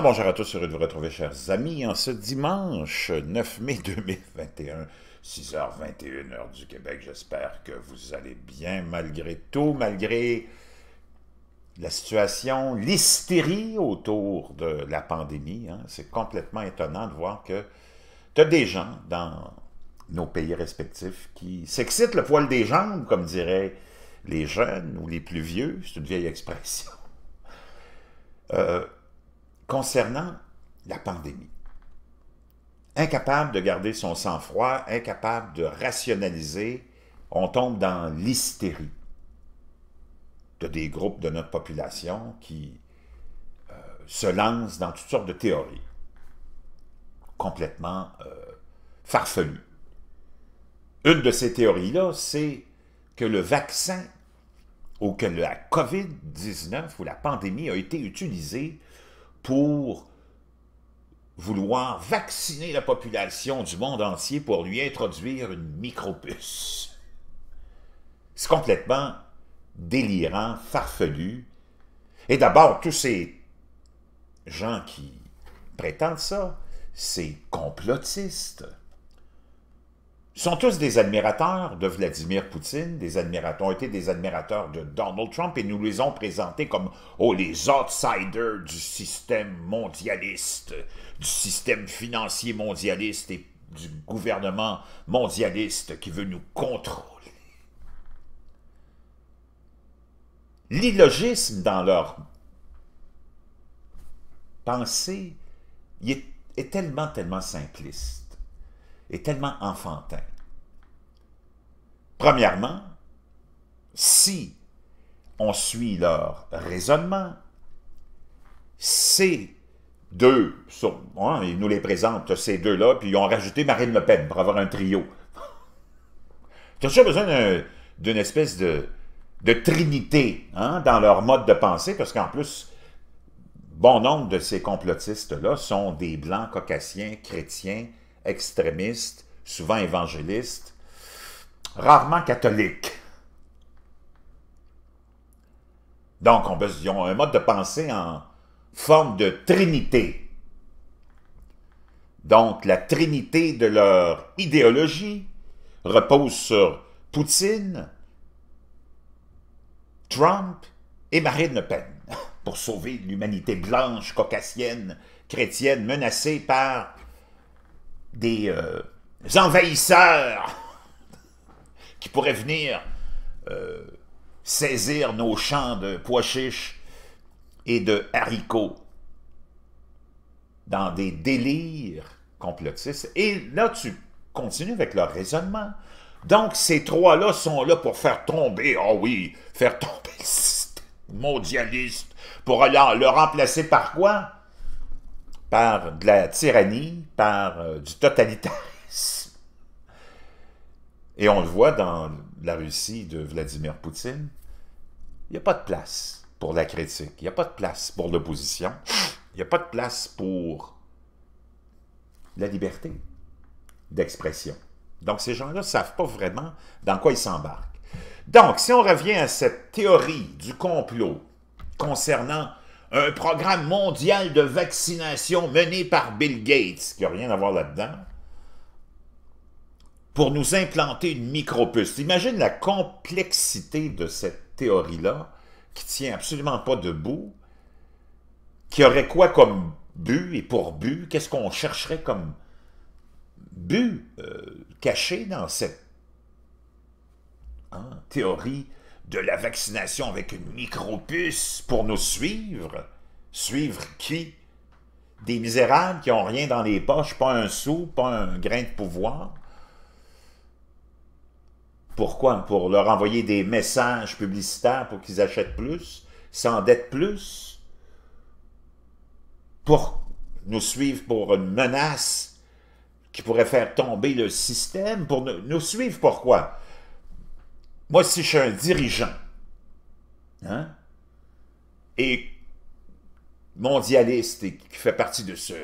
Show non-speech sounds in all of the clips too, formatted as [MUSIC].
bonjour à tous, heureux de vous retrouver, chers amis, en ce dimanche 9 mai 2021, 6h21, heure du Québec. J'espère que vous allez bien malgré tout, malgré la situation, l'hystérie autour de la pandémie. Hein. C'est complètement étonnant de voir que tu as des gens dans nos pays respectifs qui s'excitent le poil des jambes, comme diraient les jeunes ou les plus vieux. C'est une vieille expression. Euh, concernant la pandémie. Incapable de garder son sang-froid, incapable de rationaliser, on tombe dans l'hystérie de des groupes de notre population qui euh, se lancent dans toutes sortes de théories complètement euh, farfelues. Une de ces théories-là, c'est que le vaccin ou que la COVID-19 ou la pandémie a été utilisée pour vouloir vacciner la population du monde entier pour lui introduire une micropuce. C'est complètement délirant, farfelu. Et d'abord, tous ces gens qui prétendent ça, c'est complotistes sont tous des admirateurs de Vladimir Poutine, des admirateurs, ont été des admirateurs de Donald Trump et nous les ont présentés comme oh, les outsiders du système mondialiste, du système financier mondialiste et du gouvernement mondialiste qui veut nous contrôler. L'illogisme dans leur pensée est tellement, tellement simpliste est tellement enfantin. Premièrement, si on suit leur raisonnement, ces deux, sont, hein, ils nous les présentent, ces deux-là, puis ils ont rajouté Marine Le Pen pour avoir un trio. Tu as toujours besoin d'une espèce de, de trinité hein, dans leur mode de pensée, parce qu'en plus, bon nombre de ces complotistes-là sont des blancs caucasiens, chrétiens, extrémistes, souvent évangélistes, rarement catholiques. Donc, on, ils ont un mode de pensée en forme de trinité. Donc, la trinité de leur idéologie repose sur Poutine, Trump et Marine Le Pen [LAUGHS] pour sauver l'humanité blanche, caucasienne, chrétienne menacée par des euh, envahisseurs [LAUGHS] qui pourraient venir euh, saisir nos champs de pois chiches et de haricots dans des délires complotistes. Et là, tu continues avec leur raisonnement. Donc, ces trois-là sont là pour faire tomber, oh oui, faire tomber le mondialiste, pour le remplacer par quoi? par de la tyrannie, par euh, du totalitarisme. Et on le voit dans la Russie de Vladimir Poutine, il n'y a pas de place pour la critique, il n'y a pas de place pour l'opposition, il n'y a pas de place pour la liberté d'expression. Donc ces gens-là ne savent pas vraiment dans quoi ils s'embarquent. Donc, si on revient à cette théorie du complot concernant un programme mondial de vaccination mené par Bill Gates, qui n'a rien à voir là-dedans, pour nous implanter une micropuce. Imagine la complexité de cette théorie-là, qui tient absolument pas debout, qui aurait quoi comme but et pour but? Qu'est-ce qu'on chercherait comme but euh, caché dans cette hein, théorie de la vaccination avec une micropuce pour nous suivre. Suivre qui? Des misérables qui n'ont rien dans les poches, pas un sou, pas un grain de pouvoir. Pourquoi? Pour leur envoyer des messages publicitaires pour qu'ils achètent plus, s'endettent plus, pour nous suivre pour une menace qui pourrait faire tomber le système, pour nous, nous suivre pourquoi? Moi, si je suis un dirigeant, hein, et mondialiste et qui fait partie de ce,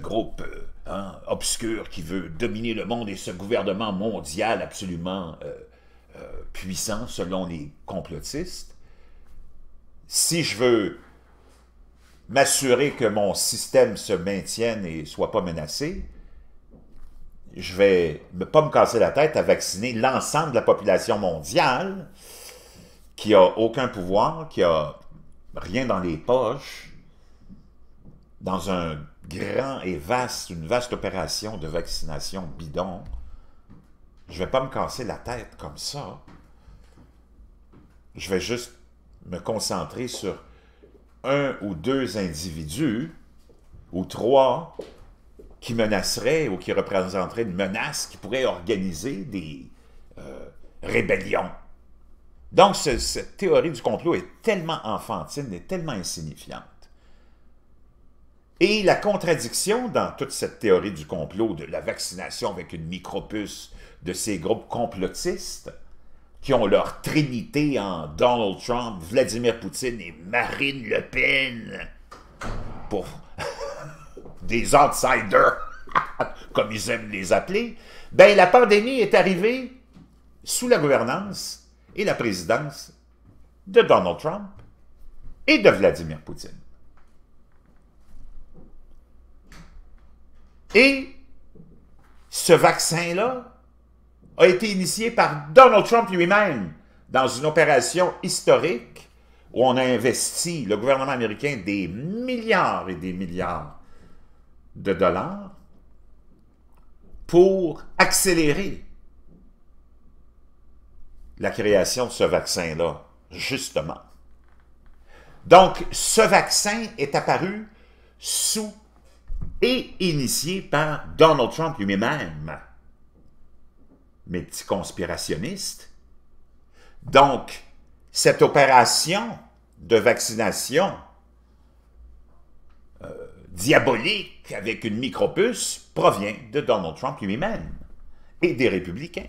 groupe euh, hein, obscur qui veut dominer le monde et ce gouvernement mondial absolument euh, euh, puissant selon les complotistes, si je veux m'assurer que mon système se maintienne et ne soit pas menacé, je vais pas me casser la tête à vacciner l'ensemble de la population mondiale qui a aucun pouvoir, qui a rien dans les poches, dans un grand et vaste, une vaste opération de vaccination bidon. Je vais pas me casser la tête comme ça. Je vais juste me concentrer sur un ou deux individus ou trois qui menacerait ou qui représenterait une menace qui pourrait organiser des euh, rébellions. Donc, cette théorie du complot est tellement enfantine et tellement insignifiante. Et la contradiction dans toute cette théorie du complot de la vaccination avec une micropuce de ces groupes complotistes qui ont leur trinité en Donald Trump, Vladimir Poutine et Marine Le Pen pour des outsiders, [LAUGHS] comme ils aiment les appeler, ben la pandémie est arrivée sous la gouvernance et la présidence de Donald Trump et de Vladimir Poutine. Et ce vaccin-là a été initié par Donald Trump lui-même dans une opération historique où on a investi, le gouvernement américain, des milliards et des milliards de dollars pour accélérer la création de ce vaccin-là, justement. Donc, ce vaccin est apparu sous et initié par Donald Trump lui-même. Mes petits conspirationnistes. Donc, cette opération de vaccination diabolique avec une micropuce provient de Donald Trump lui-même et des républicains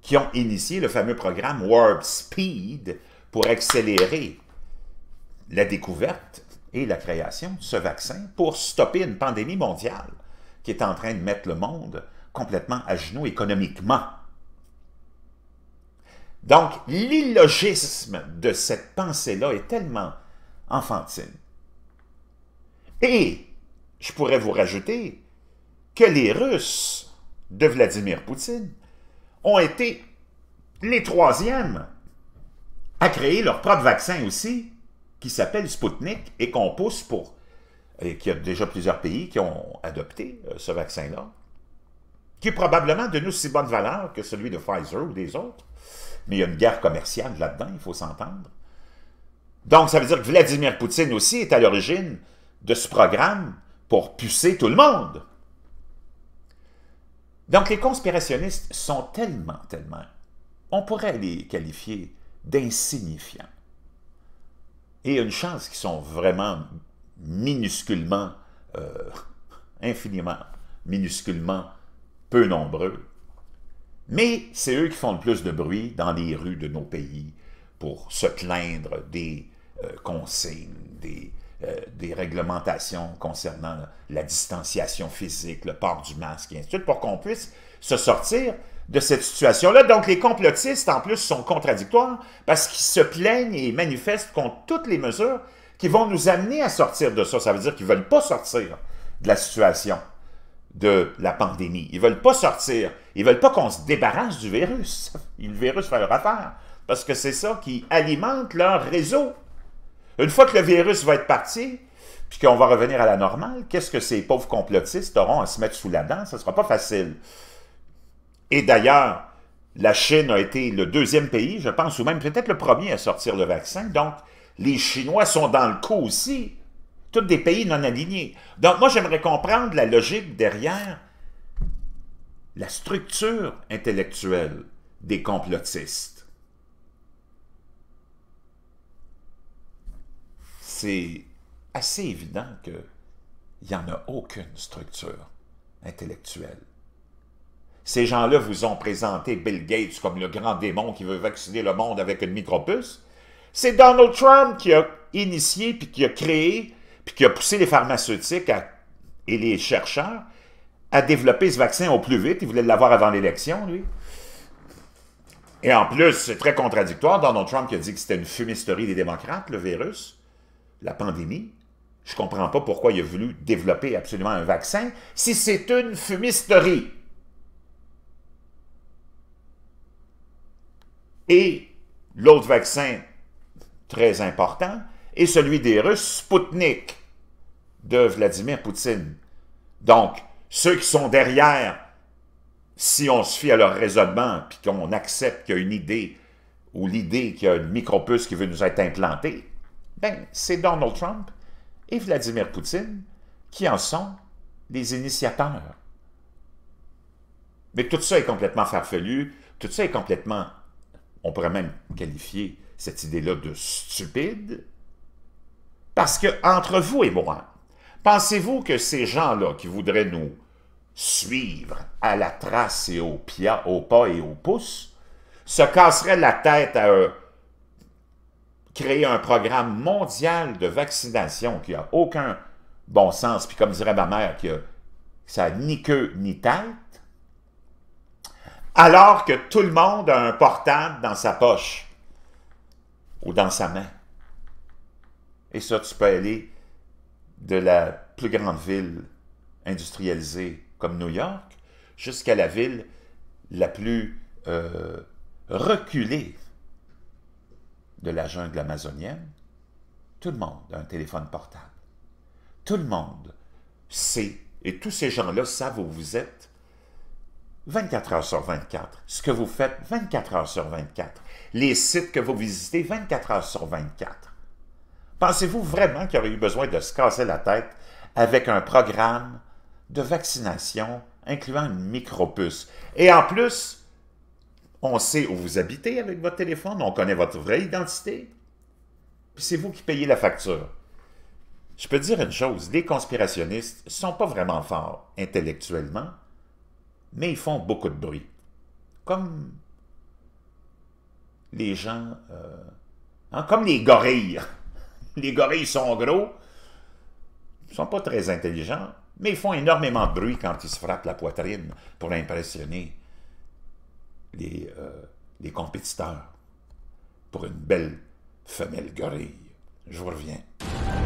qui ont initié le fameux programme Warp Speed pour accélérer la découverte et la création de ce vaccin pour stopper une pandémie mondiale qui est en train de mettre le monde complètement à genoux économiquement. Donc, l'illogisme de cette pensée-là est tellement enfantine et je pourrais vous rajouter que les Russes de Vladimir Poutine ont été les troisièmes à créer leur propre vaccin aussi, qui s'appelle Sputnik et qu'on pousse pour... et qu'il y a déjà plusieurs pays qui ont adopté euh, ce vaccin-là, qui est probablement de aussi bonne valeur que celui de Pfizer ou des autres, mais il y a une guerre commerciale là-dedans, il faut s'entendre. Donc, ça veut dire que Vladimir Poutine aussi est à l'origine de ce programme pour pucer tout le monde. Donc les conspirationnistes sont tellement, tellement, on pourrait les qualifier d'insignifiants. Et une chance qu'ils sont vraiment minusculement, euh, infiniment, minusculement peu nombreux. Mais c'est eux qui font le plus de bruit dans les rues de nos pays pour se plaindre des euh, consignes, des, euh, des réglementations concernant la distanciation physique, le port du masque, et ainsi de suite, pour qu'on puisse se sortir de cette situation-là. Donc, les complotistes, en plus, sont contradictoires parce qu'ils se plaignent et manifestent contre toutes les mesures qui vont nous amener à sortir de ça. Ça veut dire qu'ils ne veulent pas sortir de la situation de la pandémie. Ils ne veulent pas sortir. Ils ne veulent pas qu'on se débarrasse du virus. [LAUGHS] le virus fait leur affaire parce que c'est ça qui alimente leur réseau une fois que le virus va être parti, puis qu'on va revenir à la normale, qu'est-ce que ces pauvres complotistes auront à se mettre sous la dent? Ce ne sera pas facile. Et d'ailleurs, la Chine a été le deuxième pays, je pense, ou même peut-être le premier à sortir le vaccin. Donc, les Chinois sont dans le coup aussi. Tous des pays non alignés. Donc, moi, j'aimerais comprendre la logique derrière la structure intellectuelle des complotistes. c'est assez évident qu'il n'y en a aucune structure intellectuelle. Ces gens-là vous ont présenté Bill Gates comme le grand démon qui veut vacciner le monde avec une micropuce. C'est Donald Trump qui a initié, puis qui a créé, puis qui a poussé les pharmaceutiques et les chercheurs à développer ce vaccin au plus vite. Il voulait l'avoir avant l'élection, lui. Et en plus, c'est très contradictoire. Donald Trump qui a dit que c'était une fumisterie des démocrates, le virus la pandémie. Je ne comprends pas pourquoi il a voulu développer absolument un vaccin si c'est une fumisterie. Et l'autre vaccin très important est celui des Russes, Sputnik, de Vladimir Poutine. Donc, ceux qui sont derrière, si on se fie à leur raisonnement, puis qu'on accepte qu'il y a une idée ou l'idée qu'il y a une micropuce qui veut nous être implantée, ben, c'est Donald Trump et Vladimir Poutine qui en sont les initiateurs. Mais tout ça est complètement farfelu, tout ça est complètement, on pourrait même qualifier cette idée-là de stupide, parce que entre vous et moi, pensez-vous que ces gens-là qui voudraient nous suivre à la trace et au, au pas et au pouce se casseraient la tête à eux créer un programme mondial de vaccination qui n'a aucun bon sens, puis comme dirait ma mère, qui ça n'a ni queue ni tête, alors que tout le monde a un portable dans sa poche ou dans sa main. Et ça, tu peux aller de la plus grande ville industrialisée comme New York jusqu'à la ville la plus euh, reculée de la jungle amazonienne, tout le monde a un téléphone portable. Tout le monde sait, et tous ces gens-là savent où vous êtes 24 heures sur 24. Ce que vous faites 24 heures sur 24. Les sites que vous visitez 24 heures sur 24. Pensez-vous vraiment qu'il y aurait eu besoin de se casser la tête avec un programme de vaccination incluant une micropuce? Et en plus, on sait où vous habitez avec votre téléphone, on connaît votre vraie identité, puis c'est vous qui payez la facture. Je peux dire une chose, les conspirationnistes ne sont pas vraiment forts intellectuellement, mais ils font beaucoup de bruit. Comme les gens... Euh, hein, comme les gorilles. [LAUGHS] Les gorilles sont gros, ils sont pas très intelligents, mais ils font énormément de bruit quand ils se frappent la poitrine pour impressionner les, euh, compétiteurs pour une belle femelle gorille. Je vous reviens.